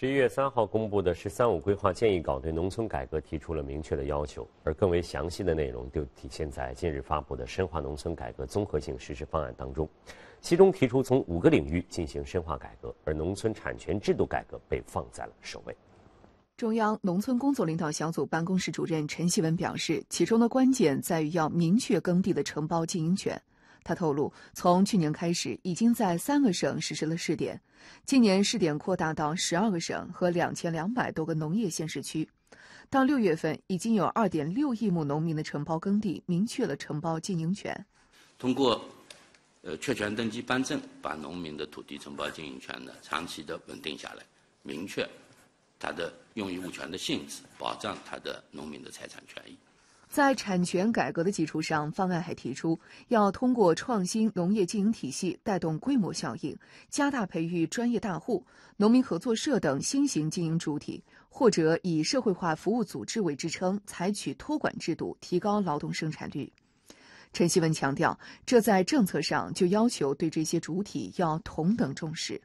十一月三号公布的“十三五”规划建议稿对农村改革提出了明确的要求，而更为详细的内容就体现在近日发布的深化农村改革综合性实施方案当中。其中提出从五个领域进行深化改革，而农村产权制度改革被放在了首位。中央农村工作领导小组办公室主任陈锡文表示，其中的关键在于要明确耕地的承包经营权。他透露，从去年开始已经在三个省实施了试点，今年试点扩大到十二个省和两千两百多个农业县市区，到六月份已经有二点六亿亩农民的承包耕地明确了承包经营权。通过，呃确权登记颁证，把农民的土地承包经营权呢长期的稳定下来，明确，它的用于物权的性质，保障它的农民的财产权益。在产权改革的基础上，方案还提出要通过创新农业经营体系，带动规模效应，加大培育专业大户、农民合作社等新型经营主体，或者以社会化服务组织为支撑，采取托管制度，提高劳动生产率。陈锡文强调，这在政策上就要求对这些主体要同等重视。